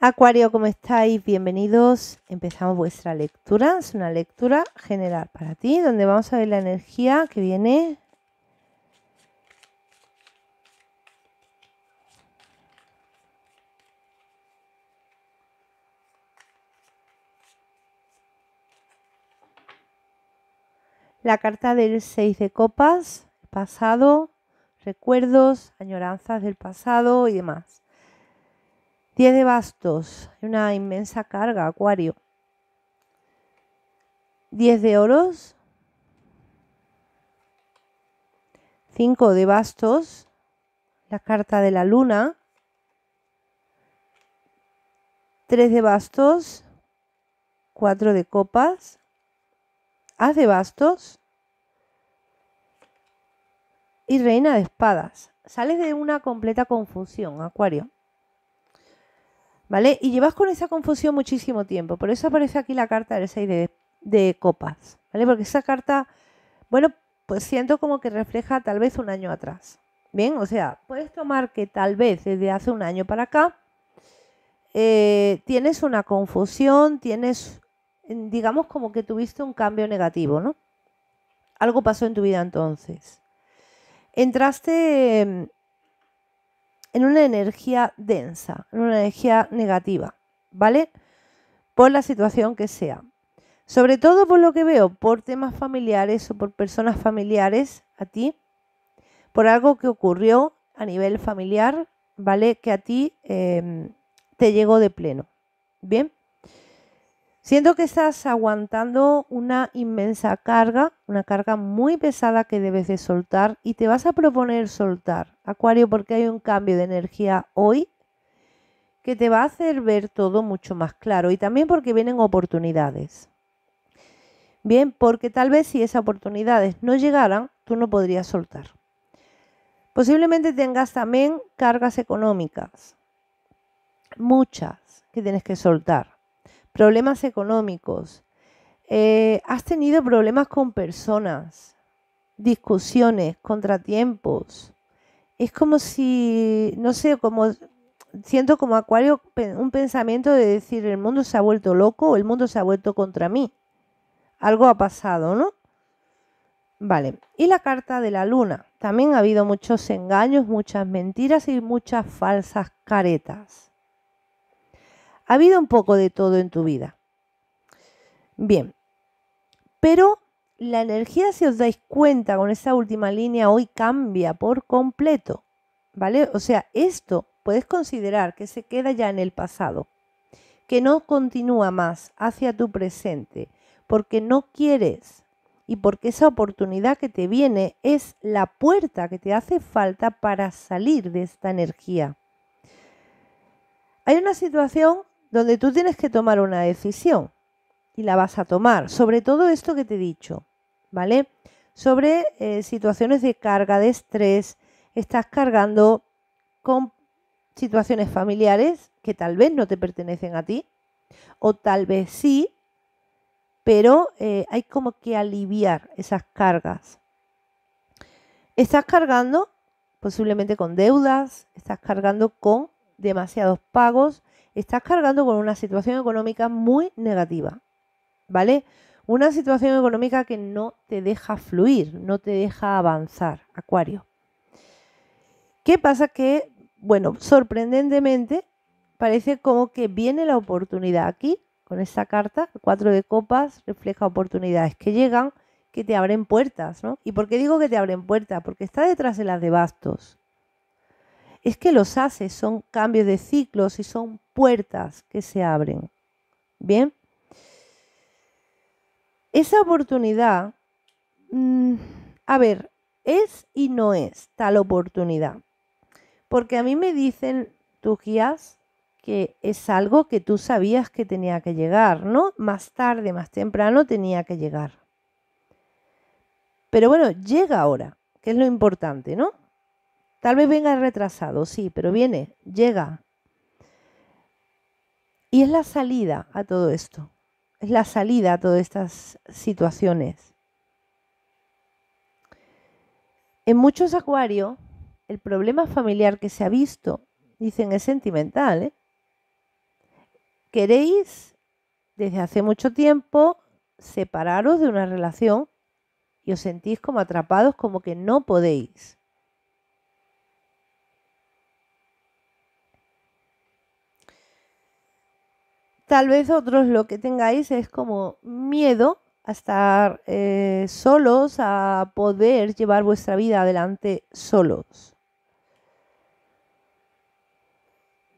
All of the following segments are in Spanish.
Acuario, ¿cómo estáis? Bienvenidos. Empezamos vuestra lectura. Es una lectura general para ti, donde vamos a ver la energía que viene. La carta del 6 de copas, pasado, recuerdos, añoranzas del pasado y demás. 10 de bastos, una inmensa carga, acuario. 10 de oros. 5 de bastos, la carta de la luna. 3 de bastos, 4 de copas, haz de bastos y reina de espadas. Sales de una completa confusión, Acuario. ¿vale? Y llevas con esa confusión muchísimo tiempo. Por eso aparece aquí la carta del 6 de, de copas, ¿vale? Porque esa carta, bueno, pues siento como que refleja tal vez un año atrás. Bien, o sea, puedes tomar que tal vez desde hace un año para acá eh, tienes una confusión, tienes, mm, digamos, como que tuviste un cambio negativo, ¿no? Algo pasó en tu vida entonces. Entraste mm, en una energía densa, en una energía negativa, ¿vale? Por la situación que sea. Sobre todo por lo que veo, por temas familiares o por personas familiares a ti, por algo que ocurrió a nivel familiar, ¿vale? Que a ti em, te llegó de pleno. Bien. Siento que estás aguantando una inmensa carga, una carga muy pesada que debes de soltar y te vas a proponer soltar, Acuario, porque hay un cambio de energía hoy que te va a hacer ver todo mucho más claro y también porque vienen oportunidades. Bien, porque tal vez si esas oportunidades no llegaran, tú no podrías soltar. Posiblemente tengas también cargas económicas, muchas que tienes que soltar problemas económicos, eh, has tenido problemas con personas, discusiones, contratiempos. Es como si, no sé, como siento como acuario un pensamiento de decir el mundo se ha vuelto loco el mundo se ha vuelto contra mí. Algo ha pasado, ¿no? Vale, y la carta de la luna. También ha habido muchos engaños, muchas mentiras y muchas falsas caretas. Ha habido un poco de todo en tu vida. Bien, pero la energía, si os dais cuenta con esta última línea, hoy cambia por completo. ¿Vale? O sea, esto puedes considerar que se queda ya en el pasado, que no continúa más hacia tu presente, porque no quieres y porque esa oportunidad que te viene es la puerta que te hace falta para salir de esta energía. Hay una situación donde tú tienes que tomar una decisión y la vas a tomar sobre todo esto que te he dicho, ¿vale? Sobre eh, situaciones de carga, de estrés, estás cargando con situaciones familiares que tal vez no te pertenecen a ti o tal vez sí, pero eh, hay como que aliviar esas cargas. Estás cargando posiblemente con deudas, estás cargando con demasiados pagos, estás cargando con una situación económica muy negativa, ¿vale? Una situación económica que no te deja fluir, no te deja avanzar, Acuario. ¿Qué pasa? Que, bueno, sorprendentemente parece como que viene la oportunidad aquí, con esta carta, cuatro de copas refleja oportunidades que llegan, que te abren puertas, ¿no? ¿Y por qué digo que te abren puertas? Porque está detrás de las de bastos es que los haces son cambios de ciclos y son puertas que se abren. Bien, esa oportunidad, mm, a ver, es y no es tal oportunidad. Porque a mí me dicen tus guías que es algo que tú sabías que tenía que llegar, ¿no? Más tarde, más temprano tenía que llegar. Pero bueno, llega ahora, que es lo importante, ¿no? Tal vez venga retrasado, sí, pero viene, llega. Y es la salida a todo esto. Es la salida a todas estas situaciones. En muchos acuarios, el problema familiar que se ha visto, dicen, es sentimental. ¿eh? Queréis, desde hace mucho tiempo, separaros de una relación y os sentís como atrapados, como que no podéis. Tal vez otros lo que tengáis es como miedo a estar eh, solos, a poder llevar vuestra vida adelante solos.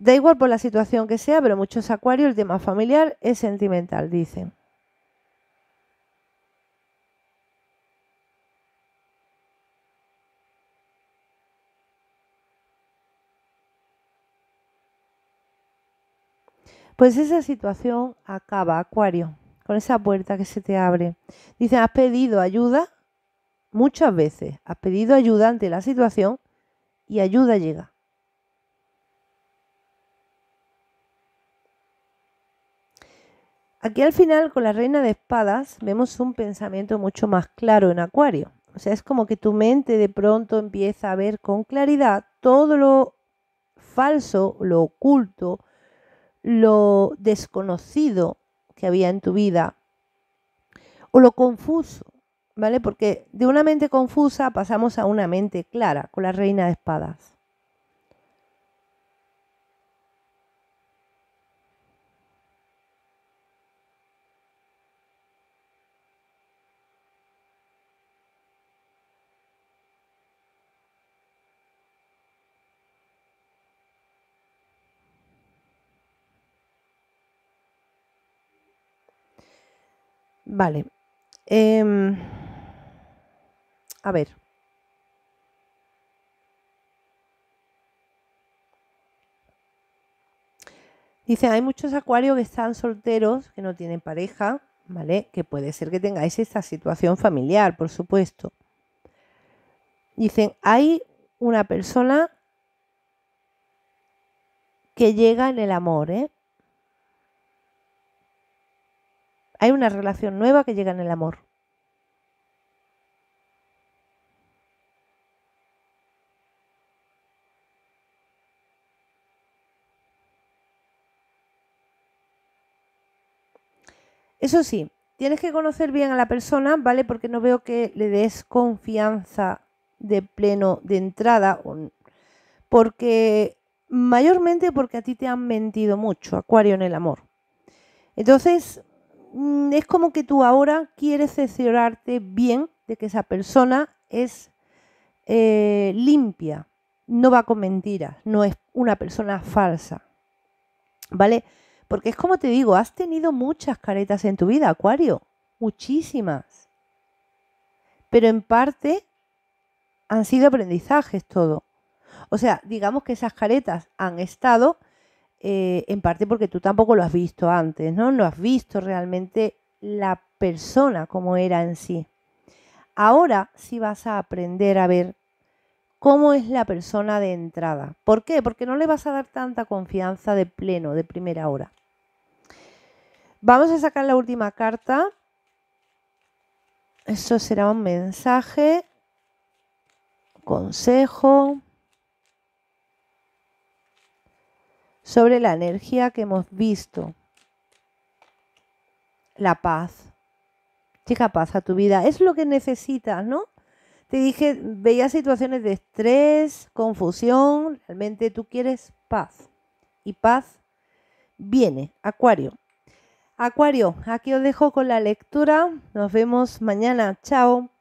Da igual por la situación que sea, pero muchos acuarios el tema familiar es sentimental, dicen. Pues esa situación acaba, Acuario, con esa puerta que se te abre. Dice, has pedido ayuda muchas veces, has pedido ayuda ante la situación y ayuda llega. Aquí al final con la reina de espadas vemos un pensamiento mucho más claro en Acuario. O sea, es como que tu mente de pronto empieza a ver con claridad todo lo falso, lo oculto, lo desconocido que había en tu vida o lo confuso, ¿vale? Porque de una mente confusa pasamos a una mente clara con la reina de espadas. Vale. Em, a ver. Dice, hay muchos acuarios que están solteros, que no tienen pareja, ¿vale? Que puede ser que tengáis esta situación familiar, por supuesto. Dicen, hay una persona que llega en el amor, ¿eh? Hay una relación nueva que llega en el amor. Eso sí, tienes que conocer bien a la persona, ¿vale? Porque no veo que le des confianza de pleno de entrada, porque mayormente porque a ti te han mentido mucho, Acuario en el amor. Entonces, Mm, es como que tú ahora quieres cerciorarte bien de que esa persona es eh, limpia, no va con mentiras, no es una persona falsa. ¿Vale? Porque es como te digo, has tenido muchas caretas en tu vida, Acuario, muchísimas. Pero en parte han sido aprendizajes todo. O sea, digamos que esas caretas han estado eh, en parte porque tú tampoco lo has visto antes, ¿no? No has visto realmente la persona como era en sí. Ahora sí vas a aprender a ver cómo es la persona de entrada. ¿Por qué? Porque no le vas a dar tanta confianza de pleno, de primera hora. Vamos a sacar la última carta. Eso será un mensaje, consejo. sobre la energía que hemos visto. La paz. chica, paz a tu vida. Es lo que necesitas, ¿no? Te dije, veías situaciones de estrés, confusión. Realmente tú quieres paz. Y paz viene. Acuario. Acuario, aquí os dejo con la lectura. Nos vemos mañana. Chao.